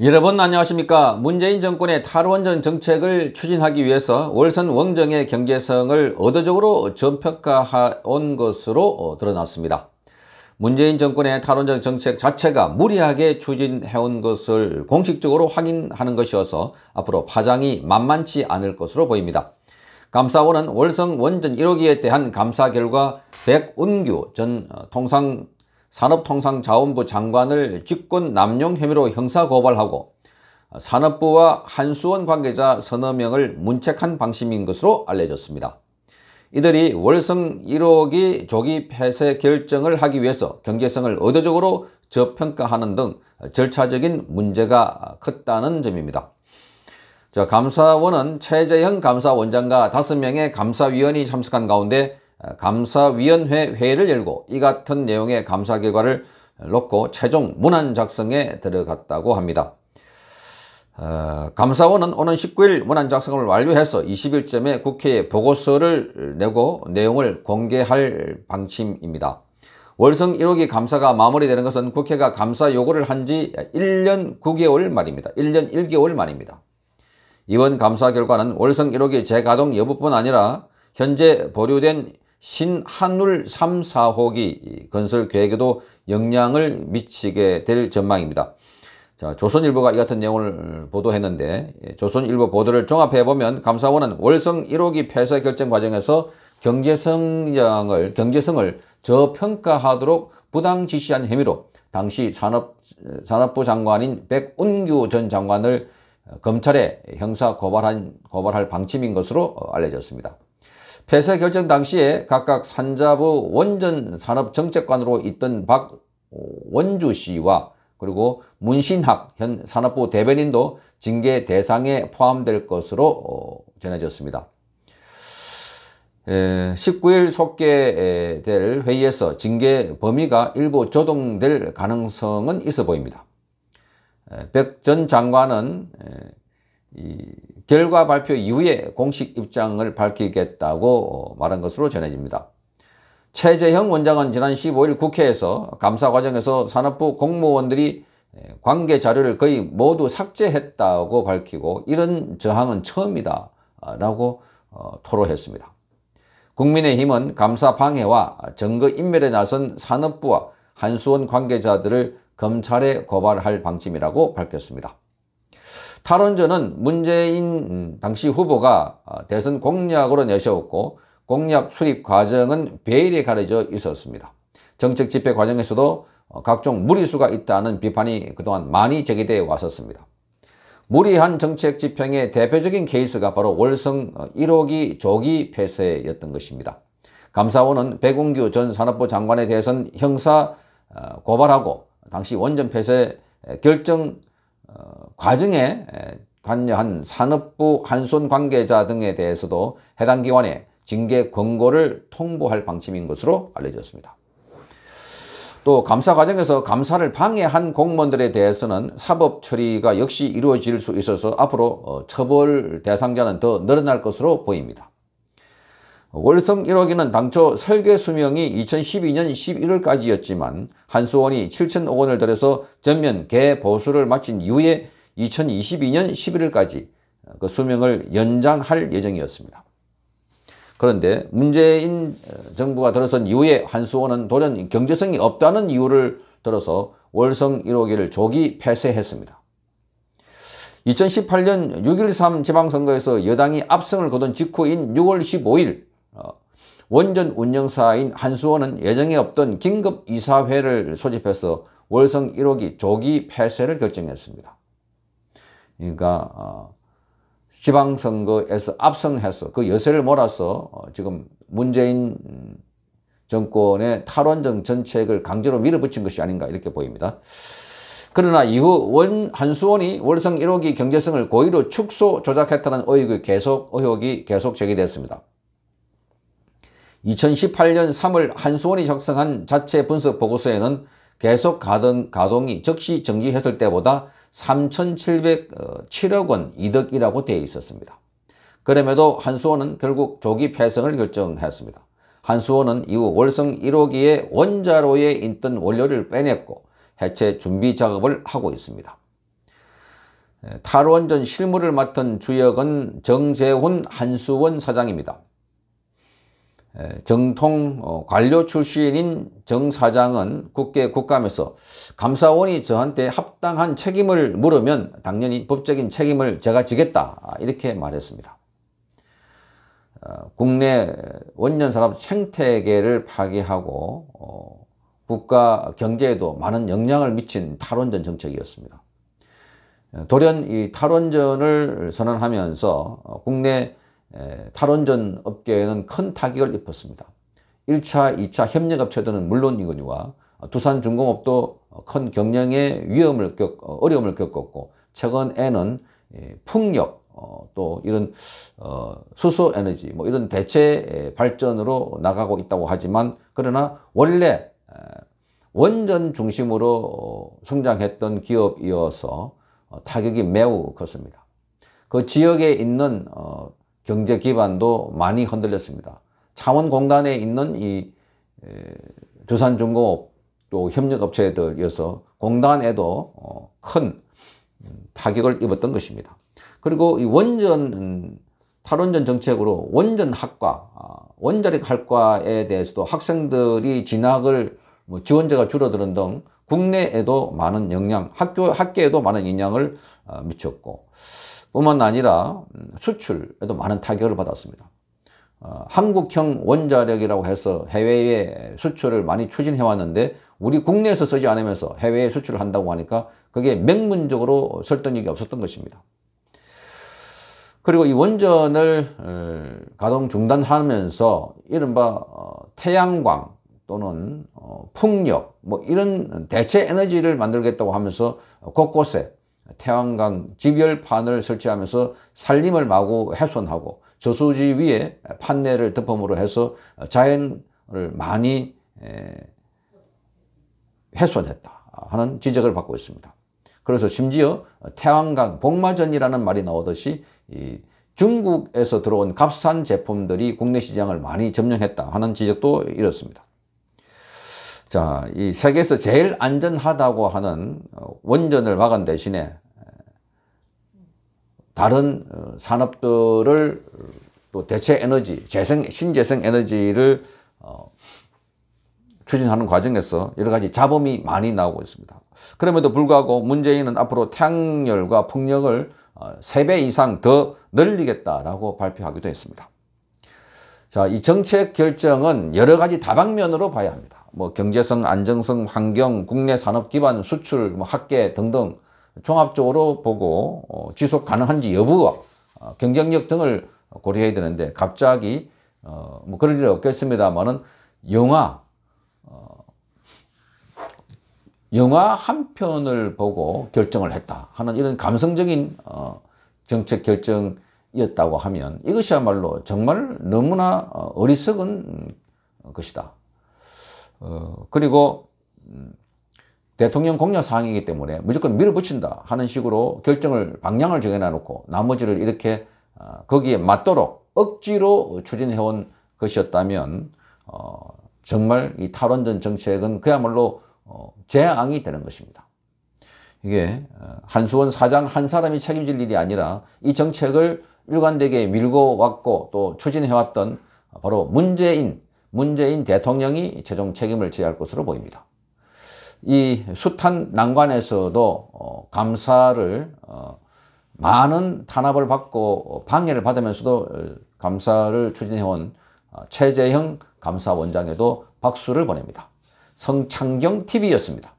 여러분 안녕하십니까 문재인 정권의 탈원전 정책을 추진하기 위해서 월선 원정의 경제성을 의도적으로 전평가해온 것으로 드러났습니다. 문재인 정권의 탈원전 정책 자체가 무리하게 추진해온 것을 공식적으로 확인하는 것이어서 앞으로 파장이 만만치 않을 것으로 보입니다. 감사원은 월성 원전 1호기에 대한 감사 결과 백운규 전 통상 산업통상자원부 장관을 직권 남용 혐의로 형사고발하고 산업부와 한수원 관계자 서너 명을 문책한 방침인 것으로 알려졌습니다. 이들이 월성 1호기 조기 폐쇄 결정을 하기 위해서 경제성을 의도적으로 저평가하는 등 절차적인 문제가 컸다는 점입니다. 자, 감사원은 최재형 감사원장과 5 명의 감사위원이 참석한 가운데 아, 감사위원회 회의를 열고 이 같은 내용의 감사 결과를 놓고 최종 문안 작성에 들어갔다고 합니다. 어, 감사원은 오는 19일 문안 작성을 완료해서 20일쯤에 국회에 보고서를 내고 내용을 공개할 방침입니다. 월성 1호기 감사가 마무리되는 것은 국회가 감사 요구를 한 지 1년 9개월 말입니다. 1년 1개월 말입니다 이번 감사 결과는 월성 1호기 재가동 여부뿐 아니라 현재 보류된 신한울 3, 4호기 건설 계획에도 영향을 미치게 될 전망입니다. 자, 조선일보가 이 같은 내용을 보도했는데 예, 조선일보 보도를 종합해보면 감사원은 월성 1호기 폐쇄 결정 과정에서 경제성장을, 경제성을 저평가하도록 부당 지시한 혐의로 당시 산업, 산업부 장관인 백운규 전 장관을 검찰에 형사 고발한, 고발할 방침인 것으로 알려졌습니다. 폐쇄 결정 당시에 각각 산자부 원전 산업 정책관으로 있던 박원주 씨와 그리고 문신학 현 산업부 대변인도 징계 대상에 포함될 것으로 어, 전해졌습니다. 19일 속개될 회의에서 징계 범위가 일부 조동될 가능성은 있어 보입니다. 백 전 장관은 이 결과 발표 이후에 공식 입장을 밝히겠다고 말한 것으로 전해집니다. 최재형 원장은 지난 15일 국회에서 감사 과정에서 산업부 공무원들이 관계 자료를 거의 모두 삭제했다고 밝히고 이런 저항은 처음이다 라고 어, 토로했습니다. 국민의힘은 감사 방해와 증거 인멸에 나선 산업부와 한수원 관계자들을 검찰에 고발할 방침이라고 밝혔습니다. 탈원전은 문재인 당시 후보가 대선 공약으로 내세웠고 공약 수립 과정은 베일에 가려져 있었습니다. 정책 집회 과정에서도 각종 무리수가 있다는 비판이 그동안 많이 제기돼 왔었습니다. 무리한 정책 집행의 대표적인 케이스가 바로 월성 1호기 조기 폐쇄였던 것입니다. 감사원은 백운규 전 산업부 장관에 대해선 형사 고발하고 당시 원전 폐쇄 결정 어, 과정에 관여한 산업부 한손 관계자 등에 대해서도 해당 기관에 징계 권고를 통보할 방침인 것으로 알려졌습니다. 또 감사 과정에서 감사를 방해한 공무원들에 대해서는 사법 처리가 역시 이루어질 수 있어서 앞으로 어, 처벌 대상자는 더 늘어날 것으로 보입니다. 월성 1호기는 당초 설계 수명이 2012년 11월까지였지만 한수원이 7천억 원을 들여서 전면 개보수를 마친 이후에 2022년 11월까지 그 수명을 연장할 예정이었습니다. 그런데 문재인 정부가 들어선 이후에 한수원은 돌연 경제성이 없다는 이유를 들어서 월성 1호기를 조기 폐쇄했습니다. 2018년 6.13 지방선거에서 여당이 압승을 거둔 직후인 6월 15일 원전 운영사인 한수원은 예정에 없던 긴급 이사회를 소집해서 월성 1호기 조기 폐쇄를 결정했습니다. 그러니까 어, 지방선거에서 압승해서 그 여세를 몰아서 어, 지금 문재인 정권의 탈원정 정책을 강제로 밀어붙인 것이 아닌가 이렇게 보입니다. 그러나 이후 원, 한수원이 월성 1호기 경제성을 고의로 축소 조작했다는 의혹이 계속, 의혹이 계속 제기됐습니다. 2018년 3월 한수원이 작성한 자체 분석 보고서에는 계속 가동, 가동이 즉시 정지했을 때보다 3,707억 원 이득이라고 되어 있었습니다. 그럼에도 한수원은 결국 조기 폐성을 결정했습니다. 한수원은 이후 월성 1호기의 원자로에 있던 원료를 빼냈고 해체 준비 작업을 하고 있습니다. 탈원전 실무를 맡은 주역은 정재훈 한수원 사장입니다. 예, 정통 어, 관료 출신인 정 사장은 국회 국감에서 감사원이 저한테 합당한 책임을 물으면 당연히 법적인 책임을 제가 지겠다 이렇게 말했습니다. 어, 국내 원전산업 생태계를 파괴하고 어, 국가 경제에도 많은 영향을 미친 탈원전 정책이었습니다. 돌연 이 탈원전을 선언하면서 국내 탈원전 업계에는 큰 타격을 입혔습니다. 1차, 2차 협력업체들은 물론이거니와 두산 중공업도 큰 경영의 위험을 겪, 어, 어려움을 겪었고 최근에는 예, 풍력 어, 또 이런 어, 수소 에너지 뭐 이런 대체 발전으로 나가고 있다고 하지만 그러나 원래 원전 중심으로 성장했던 기업이어서 타격이 매우 컸습니다. 그 지역에 있는 경제 기반도 많이 흔들렸습니다. 차원공단에 있는 이 두산중공업 또 협력업체들이어서 공단에도 어, 큰 음, 타격을 입었던 것입니다. 그리고 이 원전 음, 탈원전 정책으로 원전 학과, 아, 원자력 학과에 대해서도 학생들이 진학을 뭐 지원자가 줄어드는 등 국내에도 많은 영향, 학교 학계에도 많은 영향을 아, 미쳤고 뿐만 아니라 음, 수출에도 많은 타격을 받았습니다. 어, 한국형 원자력이라고 해서 해외에 수출을 많이 추진해왔는데 우리 국내에서 쓰지 않으면서 해외에 수출을 한다고 하니까 그게 맹문적으로 설득력이 없었던 것입니다. 그리고 이 원전을 어, 가동 중단하면서 이른바 어, 태양광 또는 어, 풍력 뭐 이런 대체 에너지를 만들겠다고 하면서 곳곳에 태양광 집열판을 설치하면서 산림을 마구 훼손하고 저수지 위에 판넬을 덮음으로 해서 자연을 많이 훼손했다 하는 지적을 받고 있습니다. 그래서 심지어 태양광 복마전이라는 말이 나오듯이 중국에서 들어온 값싼 제품들이 국내 시장을 많이 점령했다 하는 지적도 이렇습니다. 자, 이 세계에서 제일 안전하다고 하는 어, 원전을 막은 대신에 다른 어, 산업들을 또 대체 에너지, 재생, 신재생 에너지를 어, 추진하는 과정에서 여러 가지 잡음이 많이 나오고 있습니다. 그럼에도 불구하고 문재인은 앞으로 태양열과 풍력을 3배 어, 이상 더 늘리겠다라고 발표하기도 했습니다. 자, 이 정책 결정은 여러 가지 다방면으로 봐야 합니다. 뭐 경제성, 안정성, 환경, 국내 산업 기반, 수출, 뭐 학계 등등 종합적으로 보고 어, 지속 가능한지 여부와 어, 경쟁력 등을 고려해야 되는데 갑자기 어, 뭐 그럴 일 없겠습니다만은 영화 영화 한 편을 보고 결정을 했다 하는 이런 감성적인 정책 결정이었다고 하면 이것이야말로 정말 너무나 어리석은 것이다. 어, 그리고 음, 대통령 공약 사항이기 때문에 무조건 밀어붙인다 하는 식으로 결정을 방향을 정해놔놓고 나머지를 이렇게 어, 거기에 맞도록 억지로 추진해온 것이었다면 어, 정말 이 탈원전 정책은 그야말로 어, 재앙이 되는 것입니다. 이게 어, 한수원 사장 한 사람이 책임질 일이 아니라 이 정책을 일관되게 밀고 왔고 또 추진해왔던 바로 문재인, 문재인 대통령이 최종 책임을 지야할 것으로 보입니다. 이 숱한 난관에서도 어, 감사를 어, 많은 탄압을 받고 어, 방해를 받으면서도 어, 감사를 추진해온 어, 최재형 감사원장에도 박수를 보냅니다. 성창경 TV였습니다.